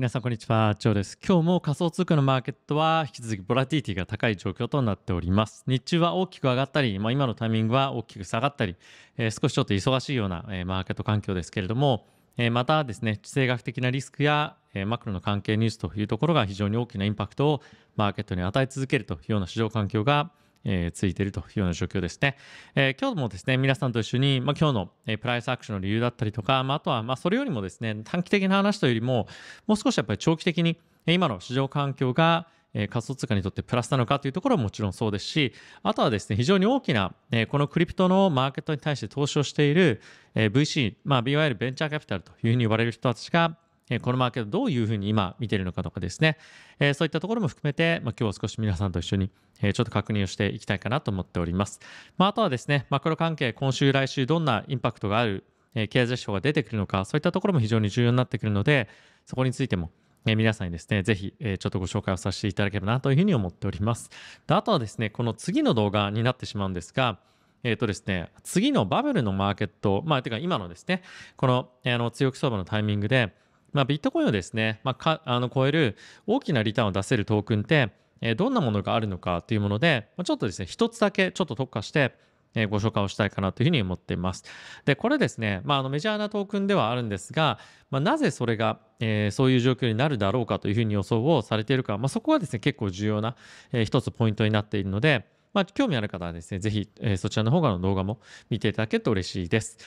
皆さんこんにちは、ジョーです。今日も仮想通貨のマーケットは引き続きボラティティが高い状況となっております。日中は大きく上がったり、まあ、今のタイミングは大きく下がったり、えー、少しちょっと忙しいような、えー、マーケット環境ですけれども、えー、またですね、地政学的なリスクや、えマクロの関係ニュースというところが非常に大きなインパクトをマーケットに与え続けるというような市場環境が、えー、ついているというような状況ですね。えー、今日もですね、皆さんと一緒に、まあ、今日の、えー、プライスアクションの理由だったりとか、まあ、あとは、まあ、それよりもですね、短期的な話というよりも、もう少しやっぱり長期的に、えー、今の市場環境が、えー、仮想通貨にとってプラスなのかというところはもちろんそうですし、あとはですね、非常に大きな、えー、このクリプトのマーケットに対して投資をしている、えー、VC、まあ、b わベンチャーキャピタルというふうに呼ばれる人たちが、このマーケットどういうふうに今見てるのかとかですね、そういったところも含めて、ま今日は少し皆さんと一緒にちょっと確認をしていきたいかなと思っております。まあ、とはですね、マクロ関係、今週、来週どんなインパクトがある経済指標が出てくるのか、そういったところも非常に重要になってくるので、そこについてもえ皆さんにですね、ぜひ、えちょっとご紹介をさせていただければなというふうに思っております。であとはですね、この次の動画になってしまうんですが、えっ、ー、とですね、次のバブルのマーケット、まあ、てか今のですね、この、あの強気相場のタイミングで、まあ、ビットコインをですね、まあ、かあの超える大きなリターンを出せるトークンって、えどんなものがあるのかというもので、まちょっとですね、一つだけちょっと特化して、えご紹介をしたいかなというふうに思っています。で、これですね、まあ、あのメジャーなトークンではあるんですが、まあ、なぜそれが、えー、そういう状況になるだろうかというふうに予想をされているか、まあ、そこはですね、結構重要な、えー、一つポイントになっているので、まあ、興味ある方はですね、ぜひ、えー、そちらの方からの動画も見ていただけると嬉しいです。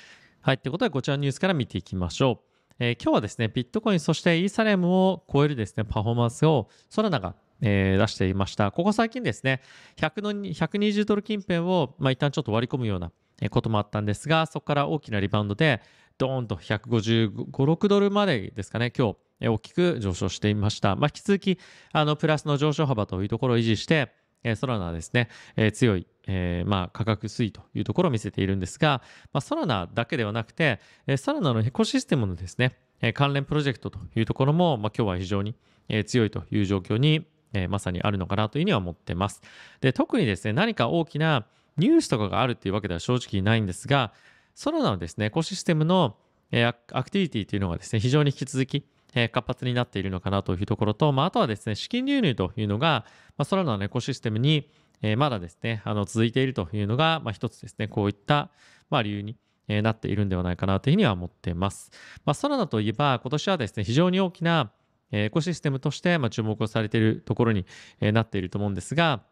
はい、ということで、こちらのニュースから見ていきましょう。えー、今日はですね、ビットコイン、そしてイーサレムを超えるですね、パフォーマンスをソラナがえー、出していました。ここ最近ですね、100の120ドル近辺を、まあ、一旦ちょっと割り込むようなこともあったんですが、そこから大きなリバウンドで、ドーンと155、6ドルまでですかね、今日、え大きく上昇していました。まあ、引き続き、あの、プラスの上昇幅というところを維持して、えソラナはですね、えー、強いえー、まあ価格推移というところを見せているんですが、まあ、ソラナだけではなくて、えー、ソラナのエコシステムのですね、えー、関連プロジェクトというところも、まあ、今日は非常に、えー、強いという状況に、えー、まさにあるのかなというふうには思ってます。で特にですね何か大きなニュースとかがあるっていうわけでは正直ないんですがソラナのですねエコシステムの、えー、アクティビティというのがですね非常に引き続きえ活発になっているのかなというところと、まあ、あとはですね、資金流入というのが、まあ、ソラナのエコシステムに、えー、まだですね、あの続いているというのが、まあ、一つですね、こういった、まあ、理由になっているんではないかなというふうには思っています。まあ、ソラナといえば、今年はですね、非常に大きなエコシステムとして注目をされているところになっていると思うんですが、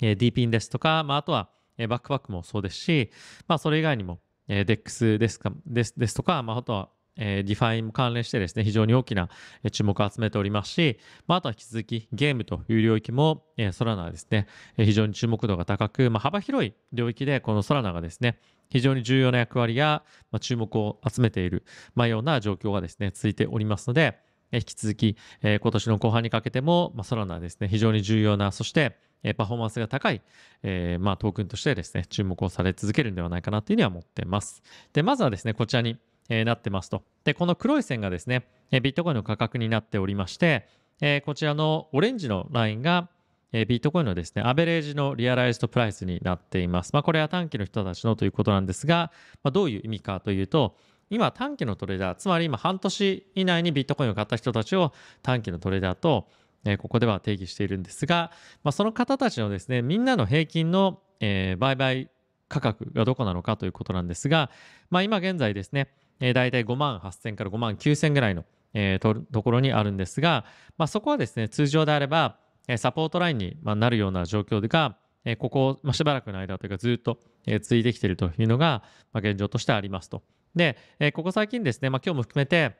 ディーピンですとか、まあ、あとはバックパックもそうですし、まあ、それ以外にも DEX ですかですですとか、まあ、あとはえディファインも関連してですね、非常に大きな注目を集めておりますし、まあ、あとは引き続きゲームという領域も、えー、ソラナはですね、え非常に注目度が高く、まあ、幅広い領域でこのソラナがですね、非常に重要な役割や、まあ、注目を集めている、まあ、ような状況がですね、続いておりますので、え引き続き、えー、今年の後半にかけても、まあ、ソラナはですね、非常に重要な、そして、えー、パフォーマンスが高い、えー、まあ、トークンとしてですね、注目をされ続けるんではないかなというふうには思っています。で、まずはですね、こちらに、えなってますと。で、この黒い線がですね、えビットコインの価格になっておりまして、えこちらのオレンジのラインが、えビットコインのですね、アベレージのリアライズドプライスになっています。まあ、これは短期の人たちのということなんですが、まあ、どういう意味かというと、今短期のトレーダー、つまり今半年以内にビットコインを買った人たちを短期のトレーダーと、えここでは定義しているんですが、まあ、その方たちのですね、みんなの平均の、え売買価格がどこなのかということなんですが、まあ、今現在ですね、え大体5万8000から5万9000ぐらいの、えところにあるんですが、まあ、そこはですね、通常であれば、えサポートラインに、まなるような状況が、えここ、ましばらくの間というかずっと、え続いてきているというのが、ま現状としてありますと。で、えここ最近ですね、まあ、今日も含めて、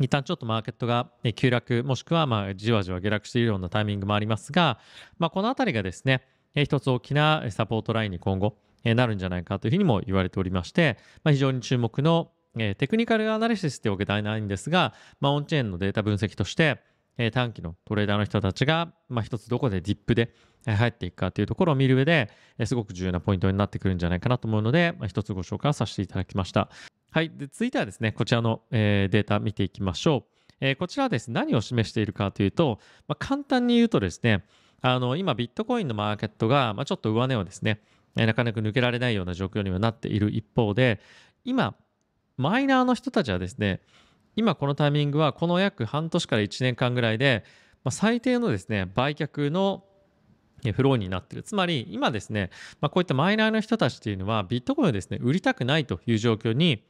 一旦ちょっとマーケットが急落、もしくはまあじわじわ下落しているようなタイミングもありますが、まあ、この辺りがですね、一つ大きなサポートラインに今後なるんじゃないかというふうにも言われておりまして、まあ、非常に注目のえー、テクニカルアナリシスってわけではないんですが、まあ、オンチェーンのデータ分析として、えー、短期のトレーダーの人たちが、まあ、一つどこでディップで入っていくかというところを見る上で、えー、すごく重要なポイントになってくるんじゃないかなと思うので、まあ、一つご紹介させていただきました。はい。で、続いてはですね、こちらの、えー、データ見ていきましょう。えー、こちらはですね、何を示しているかというと、まあ、簡単に言うとですね、あの、今ビットコインのマーケットが、まあ、ちょっと上値をですね、なかなか抜けられないような状況にはなっている一方で、今、マイナーの人たちはですね、今このタイミングはこの約半年から1年間ぐらいで、まあ、最低のですね、売却のフローになってる。つまり今ですね、まあ、こういったマイナーの人たちというのはビットコインをですね、売りたくないという状況に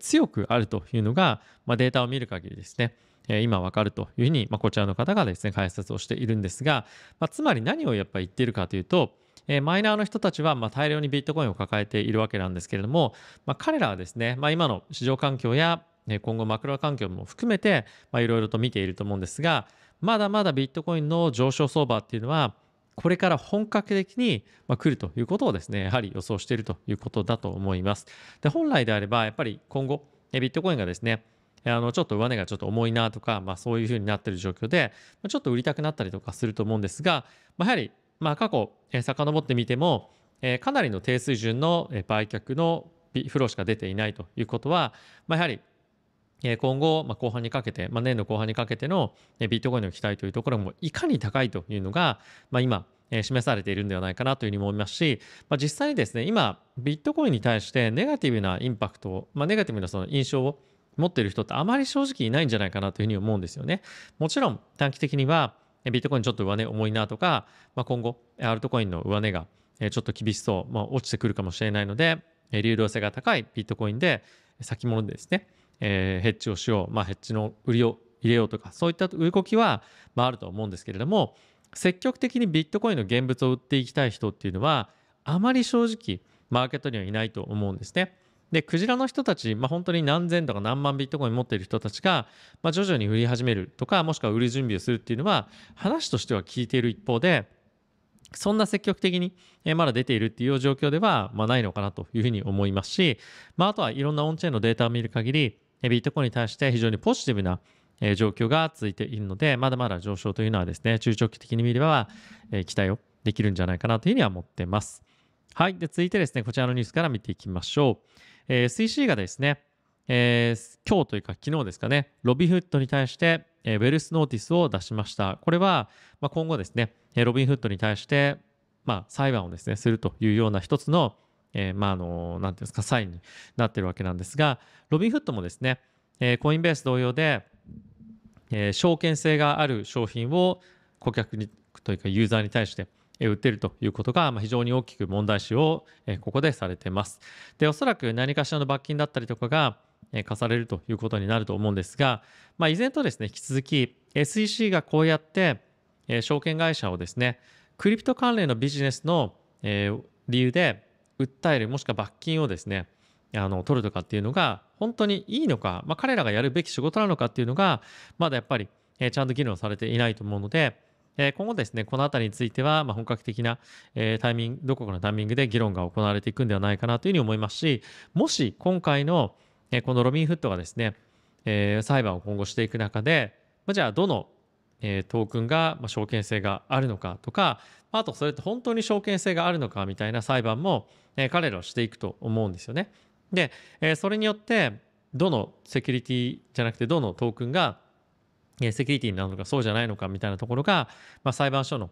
強くあるというのが、まあ、データを見る限りですね、今わかるというふうに、まあ、こちらの方がですね、解説をしているんですが、まあ、つまり何をやっぱり言っているかというと、えー、マイナーの人たちはま大量にビットコインを抱えているわけなんですけれども、まあ、彼らはですね、まあ、今の市場環境や今後マクロ環境も含めていろいろと見ていると思うんですがまだまだビットコインの上昇相場っていうのはこれから本格的に来るということをですねやはり予想しているということだと思いますで本来であればやっぱり今後ビットコインがですねあのちょっと上値がちょっと重いなとか、まあ、そういうふうになってる状況でちょっと売りたくなったりとかすると思うんですが、まあ、やはりまあ、過去、えー、遡ってみても、えー、かなりの低水準の、え売却のフローしか出ていないということは、まあ、やはり今後、まあ、後半にかけて、まあ、年度後半にかけてのビットコインの期待というところもいかに高いというのが、まあ、今、示されているんではないかなというふうに思いますし、まあ、実際にですね、今、ビットコインに対してネガティブなインパクトを、まあ、ネガティブなその印象を持っている人ってあまり正直いないんじゃないかなというふうに思うんですよね。もちろん短期的には、ビットコインちょっと上値重いなとか、まあ、今後、アルトコインの上値がちょっと厳しそう、まあ、落ちてくるかもしれないので、流動性が高いビットコインで先物でですね、えー、ヘッジをしよう、まあ、ヘッジの売りを入れようとか、そういった動きは、まあ、あると思うんですけれども、積極的にビットコインの現物を売っていきたい人っていうのは、あまり正直、マーケットにはいないと思うんですね。でクジラの人たち、まあ、本当に何千とか何万ビットコイン持っている人たちが、まあ、徐々に売り始めるとかもしくは売り準備をするっていうのは話としては聞いている一方でそんな積極的にまだ出ているっていう状況では、まあ、ないのかなというふうに思いますし、まあ、あとはいろんなオンチェーンのデータを見る限りビットコインに対して非常にポジティブな状況が続いているのでまだまだ上昇というのはですね中長期的に見れば期待をできるんじゃないかなというふうには思ってます。はい。で、続いてですね、こちらのニュースから見ていきましょう。えー、s c がですね、えー、今日というか昨日ですかね、ロビンフッドに対して、えー、ウェルスノーティスを出しました。これは、まあ、今後ですね、えー、ロビンフッドに対して、まあ、裁判をですね、するというような一つの、えー、まあ、あの、なんていうんですか、サインになってるわけなんですが、ロビンフッドもですね、えー、コインベース同様で、えー、証券性がある商品を顧客にというかユーザーに対して売ってるということが非常に大きく問題視をここでされてます。でおそらく何かしらの罰金だったりとかが課されるということになると思うんですが、まあ、依然とですね引き続き SEC がこうやって証券会社をですねクリプト関連のビジネスの理由で訴えるもしくは罰金をですねあの取るとかっていうのが本当にいいのか、まあ、彼らがやるべき仕事なのかっていうのがまだやっぱりちゃんと議論されていないと思うのでえ今後ですね、このあたりについては、ま本格的な、えタイミング、どこかのタイミングで議論が行われていくんではないかなというふうに思いますし、もし今回の、えこのロビンフットがですね、え裁判を今後していく中で、まじゃあどの、えトークンが、ま証券性があるのかとか、あとそれって本当に証券性があるのかみたいな裁判も、え彼らはしていくと思うんですよね。で、えそれによって、どのセキュリティじゃなくてどのトークンがセキュリティなのかそうじゃないのかみたいなところが、まあ、裁判所の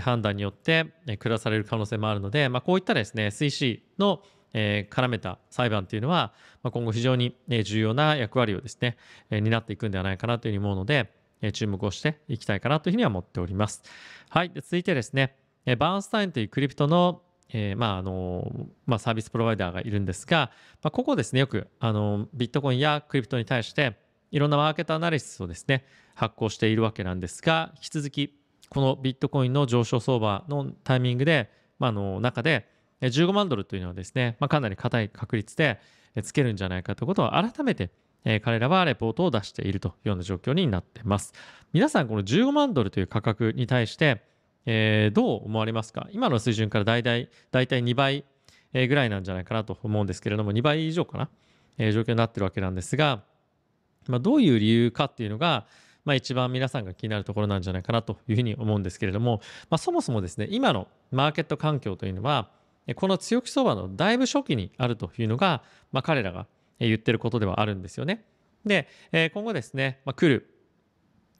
判断によって下される可能性もあるので、まあ、こういったですね SEC の絡めた裁判というのは今後非常に重要な役割をですね担っていくんではないかなというふうに思うので注目をしていきたいかなというふうには思っております。はい、続いてですねバーンスタインというクリプトのえまああのまあ、サービスプロバイダーがいるんですが、まあ、ここですねよくあのビットコインやクリプトに対していろんなマーケットアナリシスをですね、発行しているわけなんですが、引き続き、このビットコインの上昇相場のタイミングで、まあ、の中で、15万ドルというのはですね、まあ、かなり高い確率でつけるんじゃないかということを改めて、え彼らはレポートを出しているというような状況になってます。皆さん、この15万ドルという価格に対して、えー、どう思われますか今の水準から大体大体2倍ぐらいなんじゃないかなと思うんですけれども、2倍以上かな、えー、状況になってるわけなんですが、まあ、どういう理由かっていうのが、まあ、一番皆さんが気になるところなんじゃないかなというふうに思うんですけれども、まあ、そもそもですね今のマーケット環境というのはこの強気相場のだいぶ初期にあるというのが、まあ、彼らが言ってることではあるんですよね。で、えー、今後ですね、まあ、来る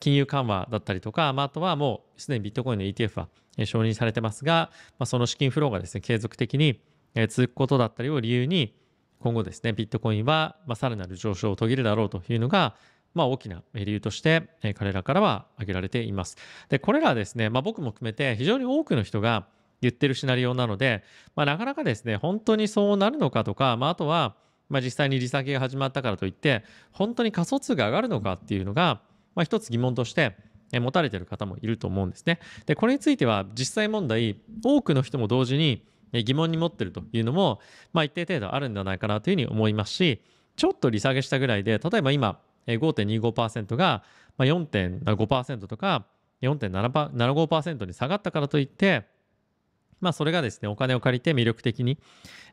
金融緩和だったりとか、まあ、あとはもうすでにビットコインの ETF は承認されてますが、まあ、その資金フローがですね継続的に続くことだったりを理由に今後ですね、ビットコインは、まあ、さらなる上昇を遂げるだろうというのが、まあ、大きな理由として、え彼らからは挙げられています。で、これらですね、まあ、僕も含めて非常に多くの人が言ってるシナリオなので、まあ、なかなかですね、本当にそうなるのかとか、まあ、あとは、まあ、実際に利下げが始まったからといって、本当に仮想通が上がるのかっていうのが、まあ、一つ疑問として、持たれてる方もいると思うんですね。で、これについては実際問題、多くの人も同時に、疑問に持ってるというのも、まあ、一定程度あるんではないかなというふうに思いますしちょっと利下げしたぐらいで例えば今5.25%が4.5%とか4.75%に下がったからといってまあ、それがですねお金を借りて魅力的に、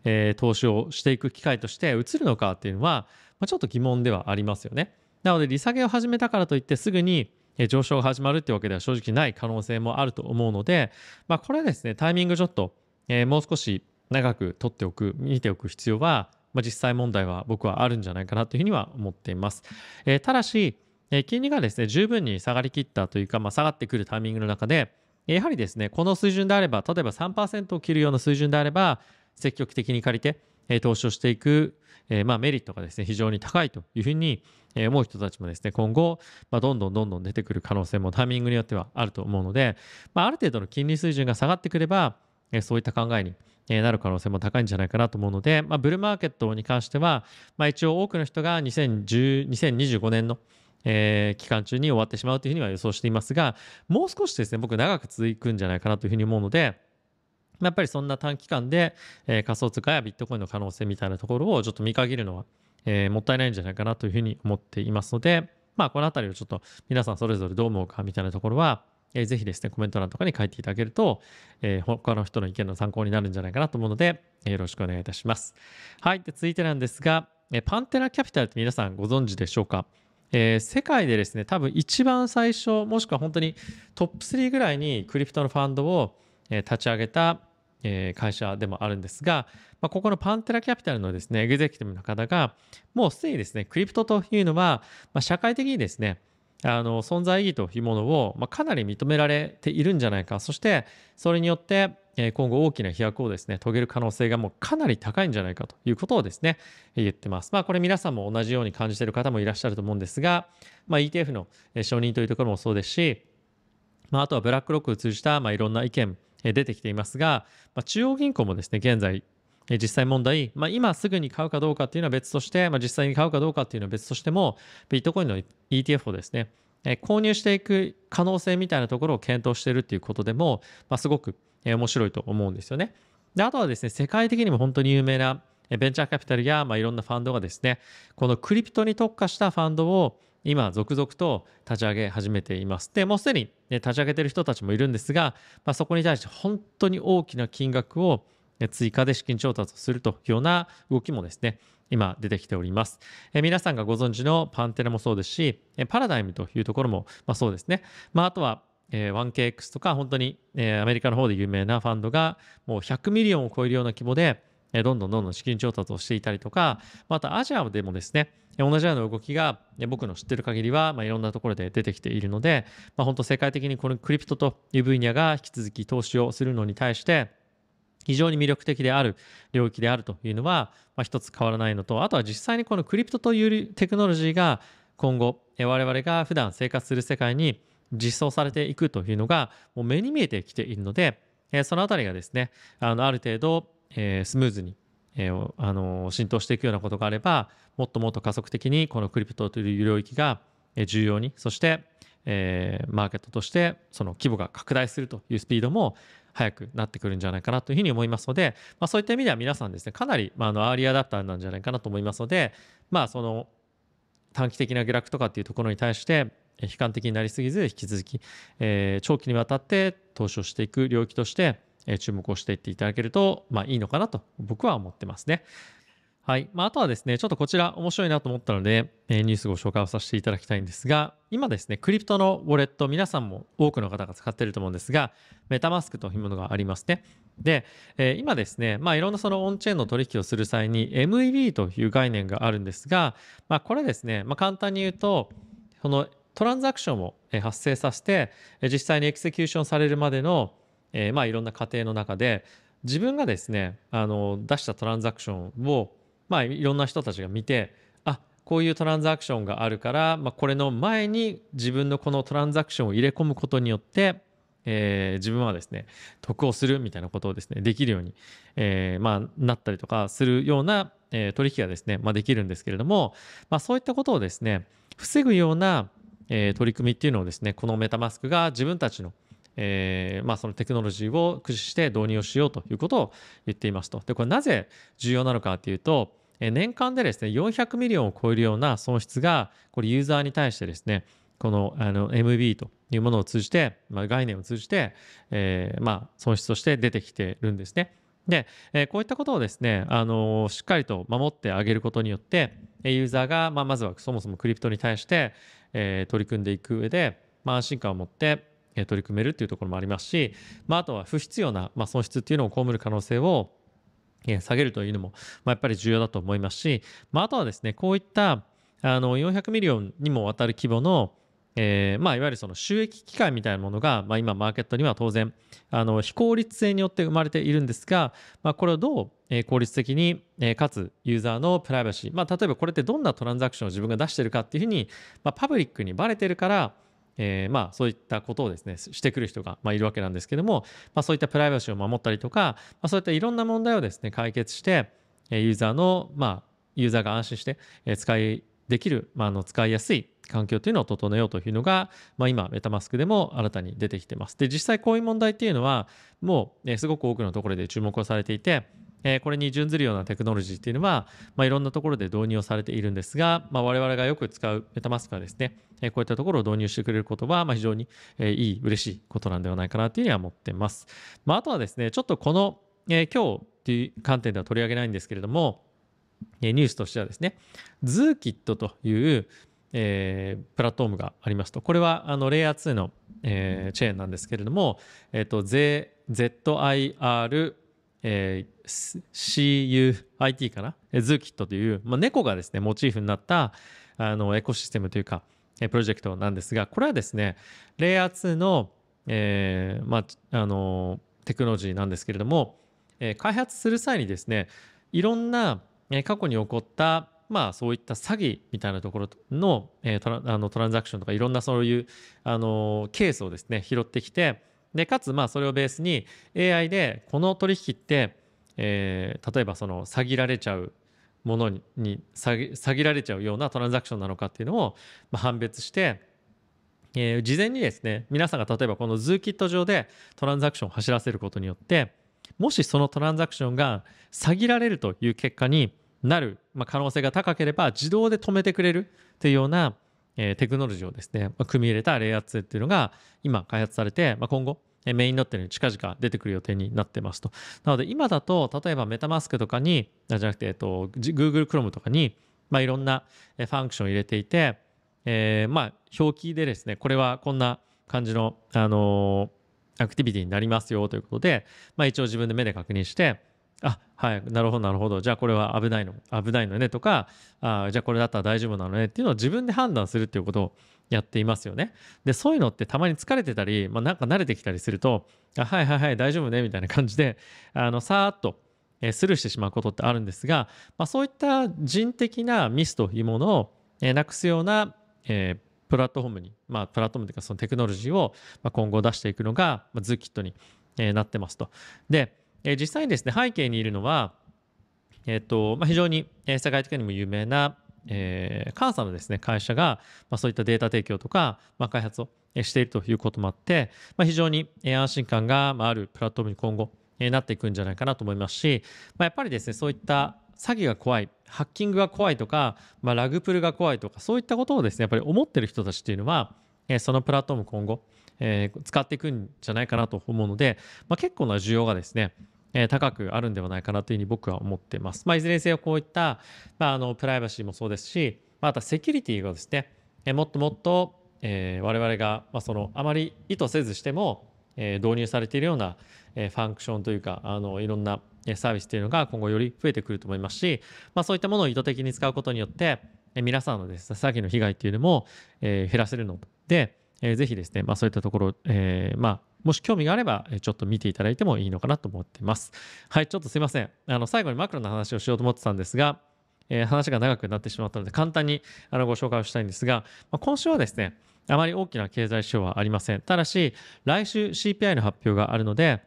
えー、投資をしていく機会として移るのかっていうのは、まあ、ちょっと疑問ではありますよね。なので利下げを始めたからといってすぐに上昇が始まるっていうわけでは正直ない可能性もあると思うので、まあ、これはですねタイミングちょっとえー、もう少し長く取っておく、見ておく必要は、まあ、実際問題は僕はあるんじゃないかなというふうには思っています。えー、ただし、え金利がですね、十分に下がりきったというか、まあ、下がってくるタイミングの中で、やはりですね、この水準であれば、例えば3%を切るような水準であれば、積極的に借りて、え投資をしていく、えまあ、メリットがですね、非常に高いというふうに、え思う人たちもですね、今後、まあ、どんどんどんどん出てくる可能性もタイミングによってはあると思うので、まあ、ある程度の金利水準が下がってくれば、えそういった考えになる可能性も高いんじゃないかなと思うので、まあ、ブルーマーケットに関しては、まあ、一応多くの人が2010 2025年のえー、期間中に終わってしまうというふうには予想していますが、もう少しですね、僕長く続くんじゃないかなというふうに思うので、やっぱりそんな短期間で、えー、仮想通貨やビットコインの可能性みたいなところをちょっと見限るのは、えー、もったいないんじゃないかなというふうに思っていますので、まあこの辺りをちょっと皆さんそれぞれどう思うかみたいなところは、えー、ぜひですね、コメント欄とかに書いていただけると、えー、他の人の意見の参考になるんじゃないかなと思うので、よろしくお願いいたします。はい。で、続いてなんですが、えパンテラキャピタルって皆さんご存知でしょうかえー、世界でですね、多分一番最初、もしくは本当にトップ3ぐらいにクリプトのファンドを、え立ち上げた、え会社でもあるんですが、まあ、ここのパンテラキャピタルのですね、エグゼクティブの方が、もうすでにですね、クリプトというのは、まあ、社会的にですね、あの存在意義というものを、まあ、かなり認められているんじゃないかそしてそれによって、え今後大きな飛躍をですね遂げる可能性がもうかなり高いんじゃないかということをですね言ってますまあこれ皆さんも同じように感じている方もいらっしゃると思うんですが、まあ、ETF の承認というところもそうですし、まあ、あとはブラックロックを通じた、まあ、いろんな意見出てきていますが、まあ、中央銀行もですね現在実際問題、まあ、今すぐに買うかどうかっていうのは別として、まあ、実際に買うかどうかっていうのは別としても、ビットコインの ETF をですね、え購入していく可能性みたいなところを検討しているっていうことでも、まあ、すごく、え面白いと思うんですよね。で、あとはですね、世界的にも本当に有名なベンチャーキャピタルや、まあ、いろんなファンドがですね、このクリプトに特化したファンドを今、続々と立ち上げ始めています。で、もうすでに、ね、立ち上げてる人たちもいるんですが、まあ、そこに対して本当に大きな金額を追加で資金調達をするというような動きもですね、今出てきております。え皆さんがご存知のパンテラもそうですし、えパラダイムというところも、まあ、そうですね。まあ、あとは、えー、1KX とか本当に、えー、アメリカの方で有名なファンドがもう100ミリオンを超えるような規模で、えどんどんどんどん資金調達をしていたりとか、またアジアでもですね、同じような動きが僕の知ってる限りは、まあ、いろんなところで出てきているので、まあ、本当世界的にこのクリプトという分野が引き続き投資をするのに対して、非常に魅力的である領域であるというのは、まあ、一つ変わらないのと、あとは実際にこのクリプトというテクノロジーが今後、我々が普段生活する世界に実装されていくというのが、もう目に見えてきているので、えそのあたりがですね、あのある程度、えスムーズに、えあの浸透していくようなことがあれば、もっともっと加速的にこのクリプトという領域が重要に、そして、えー、マーケットとしてその規模が拡大するというスピードも早くなってくるんじゃないかなというふうに思いますので、まあ、そういった意味では皆さんですねかなり、まあ、あのアーリアだったんじゃないかなと思いますので、まあ、その短期的な下落とかっていうところに対して悲観的になりすぎず引き続き、えー、長期にわたって投資をしていく領域として注目をしていっていただけると、まあ、いいのかなと僕は思ってますね。はい。まあ、あとはですね、ちょっとこちら面白いなと思ったので、えニュースご紹介をさせていただきたいんですが、今ですね、クリプトのウォレット、皆さんも多くの方が使ってると思うんですが、メタマスクというものがありますね。で、え今ですね、まあ、いろんなそのオンチェーンの取引をする際に MEV という概念があるんですが、まあ、これですね、まあ、簡単に言うと、このトランザクションを発生させて、実際にエクセキューションされるまでの、えまあ、いろんな過程の中で、自分がですね、あの出したトランザクションをまあ、いろんな人たちが見てあこういうトランザクションがあるから、まあ、これの前に自分のこのトランザクションを入れ込むことによってえー、自分はですね得をするみたいなことをですねできるように、えーまあ、なったりとかするような、えー、取引がですね、まあ、できるんですけれども、まあ、そういったことをですね防ぐような、えー、取り組みっていうのをですねこのメタマスクが自分たちのえーまあ、そのテクノロジーを駆使して導入をしようということを言っていますと。でこれなぜ重要なのかというと年間でですね、400ミリオンを超えるような損失が、これユーザーに対してですね、このあの MB というものを通じて、まあ、概念を通じて、えー、まあ損失として出てきてるんですね。で、えー、こういったことをですね、あのー、しっかりと守ってあげることによって、ユーザーが、まあ、まずはそもそもクリプトに対して、えー、取り組んでいく上で、まあ、安心感を持って、え取り組めるっていうところもありますし、まあ、あとは不必要な、まあ、損失っていうのを被る可能性を下げるというのも、まあ、やっぱり重要だと思いますし、まあ、あとはですね、こういったあの400ミリオンにもわたる規模の、えーまあ、いわゆるその収益機会みたいなものが、まあ、今、マーケットには当然あの非効率性によって生まれているんですが、まあ、これをどう、え効率的に、えー、かつユーザーのプライバシー、まあ、例えばこれってどんなトランザクションを自分が出してるかっていうふうに、まあ、パブリックにバレてるから、えー、まあ、そういったことをですねしてくる人が、まいるわけなんですけども、まあ、そういったプライバシーを守ったりとか、まあ、そういったいろんな問題をですね解決して、えユーザーの、まあ、ユーザーが安心して、え使いできる、まあ、の使いやすい環境というのを整えようというのが、まあ、今、メタマスクでも新たに出てきてます。で、実際こういう問題っていうのは、もう、ね、すごく多くのところで注目をされていて、えー、これに準ずるようなテクノロジーっていうのは、まあ、いろんなところで導入をされているんですが、まあ、我々がよく使うメタマスクはですね、えー、こういったところを導入してくれることは、まあ、非常に、えー、いい、嬉しいことなんではないかなというふうには思ってます。まあ、あとはですね、ちょっとこの、えー、今日っていう観点では取り上げないんですけれども、えー、ニュースとしてはですね、ズーキットという、えー、プラットフォームがありますと、これはあのレイヤー2の、えー、チェーンなんですけれども、えっ、ー、ZIR えー、CUIT かな、えー、ズーキットという、まあ、猫がですね、モチーフになったあのエコシステムというか、えー、プロジェクトなんですが、これはですね、レイヤー2の、えー、まあ、あのテクノロジーなんですけれども、えー、開発する際にですね、いろんな、えー、過去に起こった、まあ、そういった詐欺みたいなところの,、えー、トラあのトランザクションとかいろんなそういうあのケースをですね拾ってきてでかつまあそれをベースに AI でこの取引って、えー、例えばその詐欺られちゃうものに詐欺られちゃうようなトランザクションなのかっていうのを、まあ、判別して、えー、事前にですね皆さんが例えばこのズーキット上でトランザクションを走らせることによってもしそのトランザクションが詐欺られるという結果になる、まあ、可能性が高ければ自動で止めてくれるというようなえー、テクノロジーをですね、まあ、組み入れたレイヤー2っていうのが今開発されて、まあ、今後メインになってる近々出てくる予定になってますと。なので今だと例えばメタマスクとかにじゃなくて、えっと、Google Chrome とかに、まあ、いろんなファンクションを入れていて、えー、まあ表記でですねこれはこんな感じの、あのー、アクティビティになりますよということで、まあ、一応自分で目で確認してあはいなるほどなるほどじゃあこれは危ないの危ないのねとかあじゃあこれだったら大丈夫なのねっていうのを自分で判断するっていうことをやっていますよねでそういうのってたまに疲れてたり、まあ、なんか慣れてきたりするとあはいはいはい大丈夫ねみたいな感じであのさーっとスルーしてしまうことってあるんですが、まあ、そういった人的なミスというものをなくすような、えープラットフォームに、まあ、プラットフォームというかそのテクノロジーを今後出していくのが z キットになってますと。で、え実際にですね、背景にいるのは、えっと、まあ、非常に世界的にも有名な、えー、監査のですね、会社が、まあ、そういったデータ提供とか、まあ、開発をしているということもあって、まあ、非常に安心感があるプラットフォームに今後、なっていくんじゃないかなと思いますし、まあ、やっぱりですね、そういった詐欺が怖い、ハッキングが怖いとか、まあ、ラグプルが怖いとか、そういったことをですね、やっぱり思ってる人たちっていうのは、えそのプラットフォーム今後、えー、使っていくんじゃないかなと思うので、まあ、結構な需要がですね、え高くあるんではないかなというふうに僕は思っています。まあ、いずれにせよこういった、まあ、あのプライバシーもそうですし、またセキュリティがですね、えもっともっと、えー、我々が、まあ、そのあまり意図せずしても、えー、導入されているような、えー、ファンクションというかあのいろんなサービスというのが今後より増えてくると思いますし、まあ、そういったものを意図的に使うことによって皆さんのです、ね、詐欺の被害というのも、え減らせるので、えー、ぜひですね、まあ、そういったところ、えまあもし興味があれば、ちょっと見ていただいてもいいのかなと思ってます。はい、ちょっとすいません。あの、最後にマクロの話をしようと思ってたんですが、えー、話が長くなってしまったので、簡単にあのご紹介をしたいんですが、まあ、今週はですね、あまり大きな経済指標はありません。ただし、来週 CPI の発表があるので、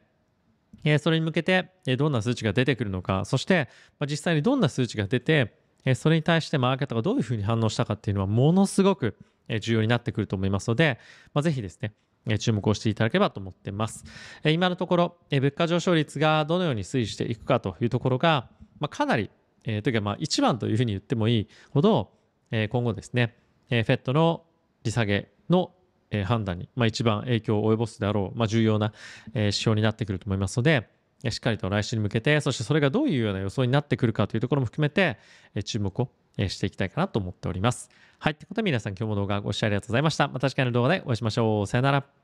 えー、それに向けて、えどんな数値が出てくるのか、そして、まあ、実際にどんな数値が出て、えそれに対してマーケットがどういうふうに反応したかっていうのはものすごく重要になってくると思いますので、まあ、ぜひですね、注目をしていただければと思ってます。今のところ、物価上昇率がどのように推移していくかというところが、まあ、かなり、えー、というか、まあ、一番というふうに言ってもいいほど、えー、今後ですね、えー、FED の利下げの、え判断に、まあ、一番影響を及ぼすであろう、まあ、重要な、え指標になってくると思いますので、しっかりと来週に向けて、そしてそれがどういうような予想になってくるかというところも含めて、注目をえしていきたいかなと思っております。はい。ということで皆さん今日も動画ご視聴ありがとうございました。また次回の動画でお会いしましょう。さよなら。